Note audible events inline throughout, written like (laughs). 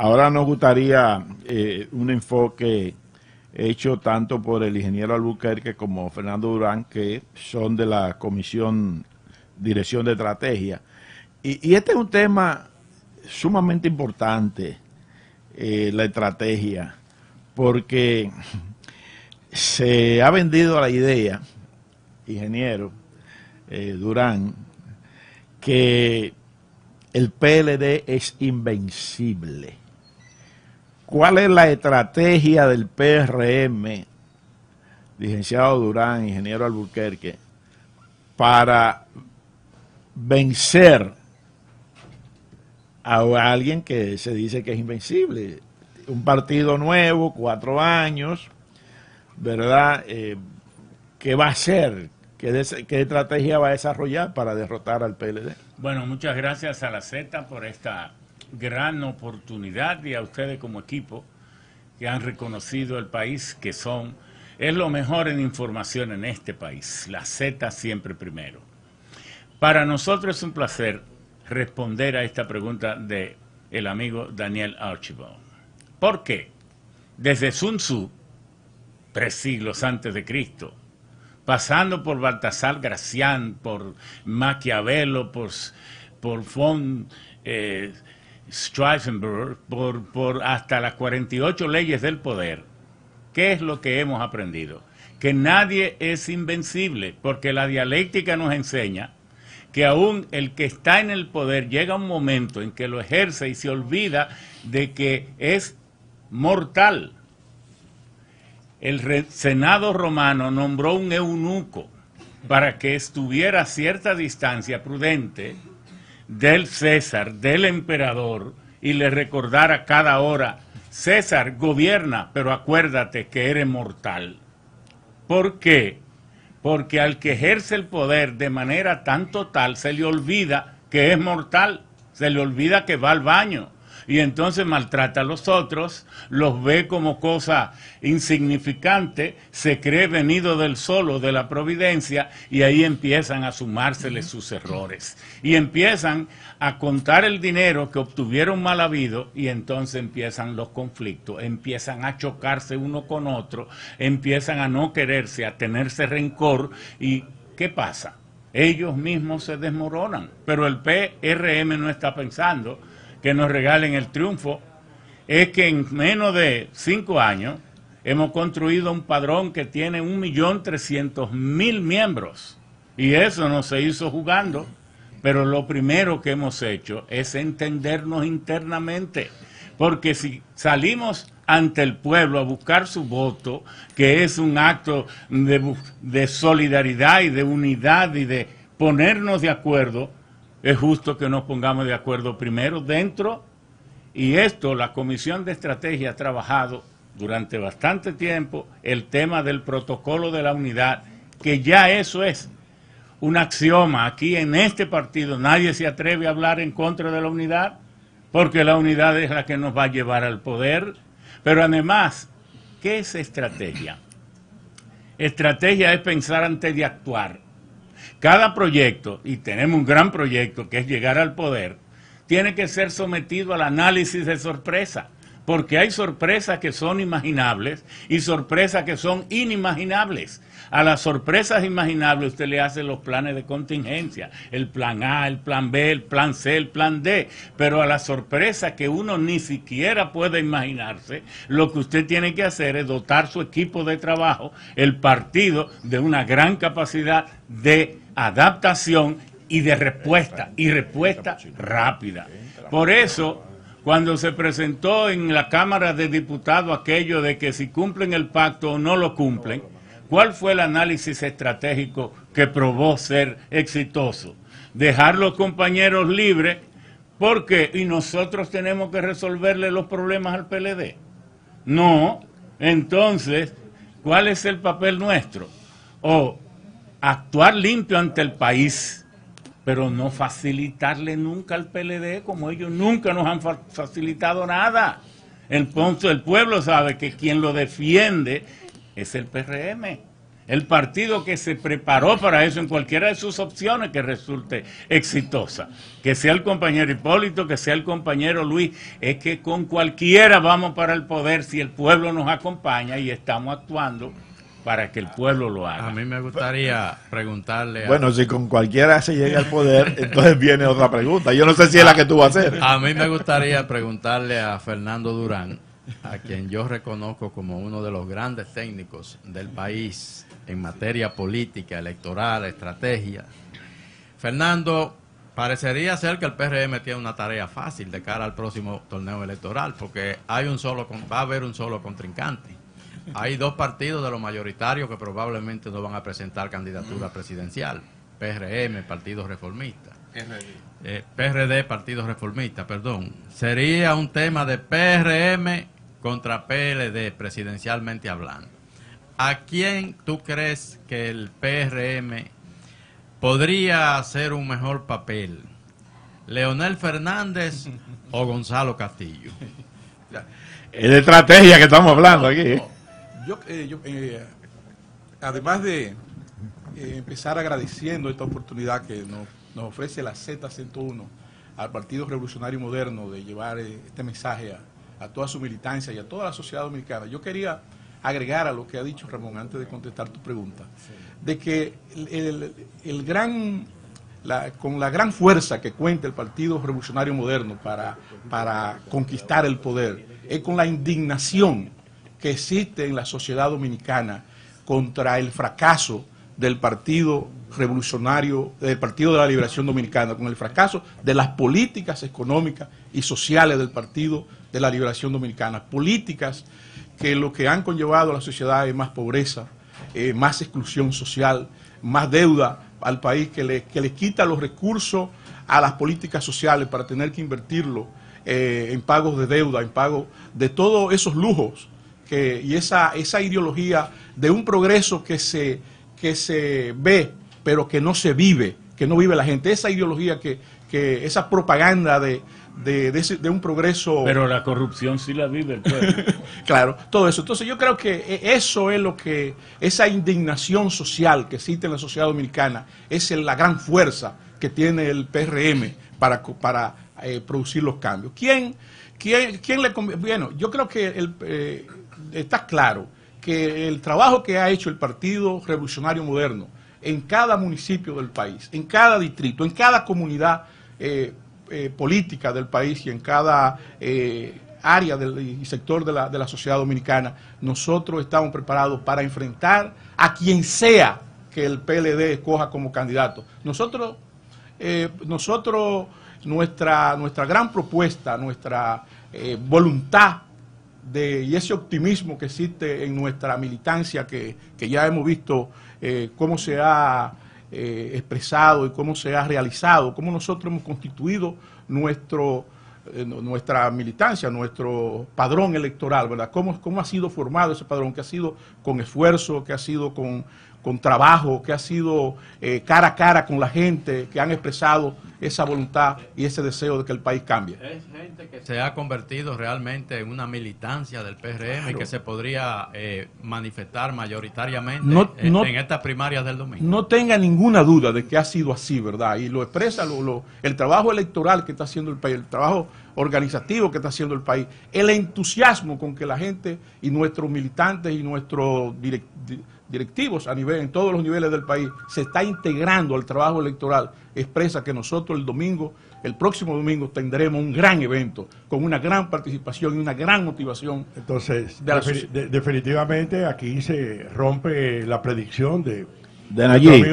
Ahora nos gustaría eh, un enfoque hecho tanto por el ingeniero Albuquerque como Fernando Durán, que son de la Comisión Dirección de Estrategia. Y, este es un tema sumamente importante, eh, la estrategia, porque se ha vendido la idea, ingeniero eh, Durán, que el PLD es invencible ¿Cuál es la estrategia del PRM, licenciado Durán, ingeniero Alburquerque, para vencer a alguien que se dice que es invencible? Un partido nuevo, cuatro años, ¿verdad? Eh, ¿Qué va a hacer? ¿Qué, ¿Qué, estrategia va a desarrollar para derrotar al PLD? Bueno, muchas gracias a la Z por esta gran oportunidad y a ustedes como equipo que han reconocido el país, que son, es lo mejor en información en este país, la Z siempre primero. Para nosotros es un placer responder a esta pregunta de el amigo Daniel Archibald. ¿Por qué? Desde Sun Tzu, tres siglos antes de Cristo, pasando por Baltasar Gracián, por Maquiavelo, por, por Fon... Eh, Streifenberg por, por hasta las 48 leyes del poder, ¿qué es lo que hemos aprendido? Que nadie es invencible, porque la dialéctica nos enseña que aún el que está en el poder llega un momento en que lo ejerce y se olvida de que es mortal. El Senado romano nombró un eunuco para que estuviera a cierta distancia prudente del César, del emperador, y le recordara cada hora, César gobierna, pero acuérdate que eres mortal. ¿Por qué? Porque al que ejerce el poder de manera tan total se le olvida que es mortal, se le olvida que va al baño, y entonces maltrata a los otros, los ve como cosa insignificante, se cree venido del solo, de la providencia, y ahí empiezan a sumárseles sus errores. Y empiezan a contar el dinero que obtuvieron mal habido y entonces empiezan los conflictos, empiezan a chocarse uno con otro, empiezan a no quererse, a tenerse rencor y ¿qué pasa? Ellos mismos se desmoronan, pero el PRM no está pensando que nos regalen el triunfo, es que en menos de cinco años hemos construido un padrón que tiene un millón mil miembros. Y eso no se hizo jugando, pero lo primero que hemos hecho es entendernos internamente, porque si salimos ante el pueblo a buscar su voto, que es un acto de, de solidaridad y de unidad y de ponernos de acuerdo, es justo que nos pongamos de acuerdo primero dentro, y esto la Comisión de Estrategia ha trabajado durante bastante tiempo el tema del protocolo de la unidad, que ya eso es un axioma. Aquí en este partido nadie se atreve a hablar en contra de la unidad, porque la unidad es la que nos va a llevar al poder. Pero además, ¿qué es estrategia? Estrategia es pensar antes de actuar. Cada proyecto, y tenemos un gran proyecto que es llegar al poder, tiene que ser sometido al análisis de sorpresa, porque hay sorpresas que son imaginables y sorpresas que son inimaginables. A las sorpresas imaginables usted le hace los planes de contingencia, el plan A, el plan B, el plan C, el plan D, pero a las sorpresas que uno ni siquiera puede imaginarse, lo que usted tiene que hacer es dotar su equipo de trabajo, el partido, de una gran capacidad de adaptación y de respuesta, y respuesta rápida. Por eso, cuando se presentó en la Cámara de Diputados aquello de que si cumplen el pacto o no lo cumplen, ¿cuál fue el análisis estratégico que probó ser exitoso? Dejar los compañeros libres porque y nosotros tenemos que resolverle los problemas al PLD. No, entonces, ¿cuál es el papel nuestro? O actuar limpio ante el país, pero no facilitarle nunca al PLD como ellos nunca nos han facilitado nada. El, el pueblo sabe que quien lo defiende es el PRM. El partido que se preparó para eso en cualquiera de sus opciones que resulte exitosa. Que sea el compañero Hipólito, que sea el compañero Luis, es que con cualquiera vamos para el poder si el pueblo nos acompaña y estamos actuando para que el pueblo lo haga. A mí me gustaría preguntarle. Bueno, si con cualquiera se llega al poder, (laughs) entonces viene otra pregunta. Yo no sé si es la que tú vas a hacer. A mí me gustaría preguntarle a Fernando Durán, a quien yo reconozco como uno de los grandes técnicos del país en materia política, electoral, estrategia. Fernando, parecería ser que el PRM tiene una tarea fácil de cara al próximo torneo electoral, porque hay un solo, va a haber un solo contrincante hay dos partidos de los mayoritarios que probablemente no van a presentar candidatura presidencial. PRM, Partido Reformista. PRD, eh, Partido Reformista, perdón. Sería un tema de PRM contra PLD, presidencialmente hablando. ¿A quién tú crees que el PRM podría hacer un mejor papel? ¿Leonel Fernández o Gonzalo Castillo? Es de estrategia que estamos hablando aquí. ¿eh? Yo, eh, yo eh, además de eh, empezar agradeciendo esta oportunidad que nos, ofrece la Z101 al Partido Revolucionario Moderno de llevar este mensaje a, toda su militancia y a toda la sociedad dominicana, yo quería agregar a lo que ha dicho Ramón antes de contestar tu pregunta, de que el, gran, con la gran fuerza que cuenta el Partido Revolucionario Moderno para, para conquistar el poder, es con la indignación que existe en la sociedad dominicana contra el fracaso del Partido Revolucionario, del Partido de la Liberación Dominicana, con el fracaso de las políticas económicas y sociales del Partido de la Liberación Dominicana, políticas que lo que han conllevado a la sociedad es más pobreza, eh, más exclusión social, más deuda al país que le, quita los recursos a las políticas sociales para tener que invertirlo eh, en pagos de deuda, en pagos de todos esos lujos y esa, esa ideología de un progreso que se, que se ve, pero que no se vive, que no vive la gente. Esa ideología que, que esa propaganda de, de, de, un progreso. Pero la corrupción sí la vive el pueblo. (laughs) claro, todo eso. Entonces yo creo que e, eso es lo que, esa indignación social que existe en la sociedad dominicana, es la gran fuerza que tiene el PRM para, para eh, producir los cambios. ¿Quién, quién, quién le conviene? Bueno, yo creo que el, eh, está claro que el trabajo que ha hecho el Partido Revolucionario Moderno en cada municipio del país, en cada distrito, en cada comunidad eh, eh, política del país y en cada eh, área del, y sector de la, sociedad dominicana, nosotros estamos preparados para enfrentar a quien sea que el PLD escoja como candidato. Nosotros, nosotros nuestra, nuestra gran propuesta, nuestra voluntad de, y ese optimismo que existe en nuestra militancia, que, ya hemos visto eh, cómo se ha eh, expresado y cómo se ha realizado, cómo nosotros hemos constituido nuestro, eh, nuestra militancia, nuestro padrón electoral, ¿verdad? Cómo, cómo ha sido formado ese padrón, que ha sido con esfuerzo, que ha sido con con trabajo, que ha sido eh, cara a cara con la gente, que han expresado esa voluntad y ese deseo de que el país cambie. Es gente que se ha convertido realmente en una militancia del PRM y que se podría eh, manifestar mayoritariamente en, estas primarias del domingo. No tenga ninguna duda de que ha sido así, ¿verdad? Y lo expresa lo, el trabajo electoral que está haciendo el país, el trabajo organizativo que está haciendo el país, el entusiasmo con que la gente y nuestros militantes y nuestros directores directivos a nivel, en todos los niveles del país, se está integrando al trabajo electoral, expresa que nosotros el domingo, el próximo domingo, tendremos un gran evento, con una gran participación y una gran motivación. Entonces, definitivamente aquí se rompe la predicción de, de Nayib.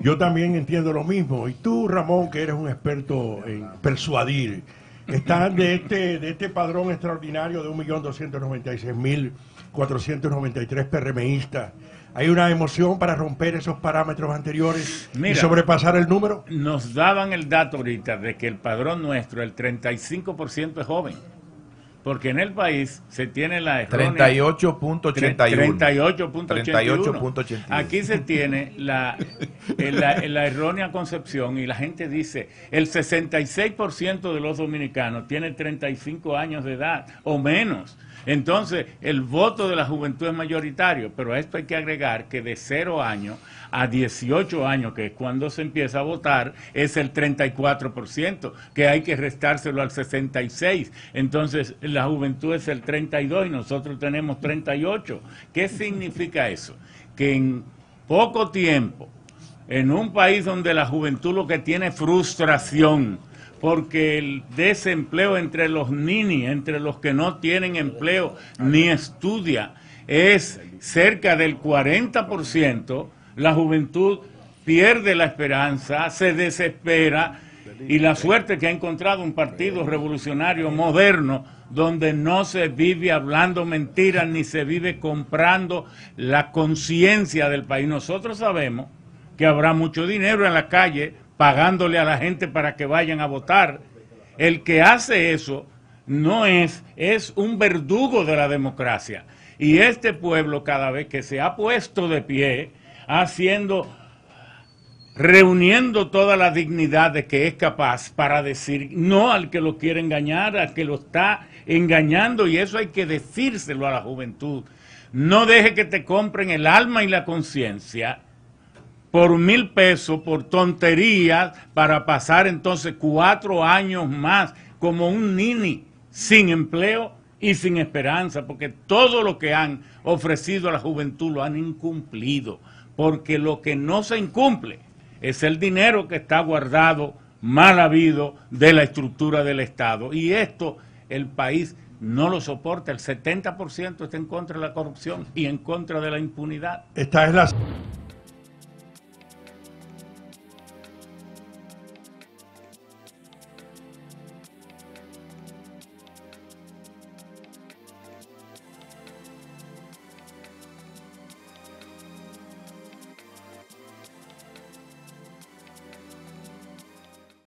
Yo también entiendo lo mismo. Y tú, Ramón, que eres un experto en persuadir, estás de este, de este padrón extraordinario de 1.296.000 493 PRMistas. Hay una emoción para romper esos parámetros anteriores y sobrepasar el número. Nos daban el dato ahorita de que el padrón nuestro, el 35% es joven. Porque en el país se tiene la 38.81. 38.81. Aquí se tiene la, la, la, errónea concepción y la gente dice, el 66% de los dominicanos tiene 35 años de edad o menos. Entonces, el voto de la juventud es mayoritario, pero a esto hay que agregar que de 0 años a 18 años, que es cuando se empieza a votar, es el 34%, que hay que restárselo al 66%. Entonces, la juventud es el 32% y nosotros tenemos 38%. ¿Qué significa eso? Que en poco tiempo, en un país donde la juventud lo que tiene es frustración, porque el desempleo entre los ninis, entre los que no tienen empleo ni estudia, es cerca del 40%, la juventud pierde la esperanza, se desespera y la suerte que ha encontrado un partido revolucionario moderno donde no se vive hablando mentiras ni se vive comprando la conciencia del país. Nosotros sabemos que habrá mucho dinero en la calle pagándole a la gente para que vayan a votar. El que hace eso no es, es un verdugo de la democracia. Y este pueblo cada vez que se ha puesto de pie, haciendo, reuniendo toda la dignidad de que es capaz para decir no al que lo quiere engañar, al que lo está engañando, y eso hay que decírselo a la juventud. No deje que te compren el alma y la conciencia por mil pesos, por tonterías, para pasar entonces cuatro años más como un nini, sin empleo y sin esperanza, porque todo lo que han ofrecido a la juventud lo han incumplido, porque lo que no se incumple es el dinero que está guardado, mal habido, de la estructura del Estado. Y esto el país no lo soporta, el 70% está en contra de la corrupción y en contra de la impunidad. Esta es la...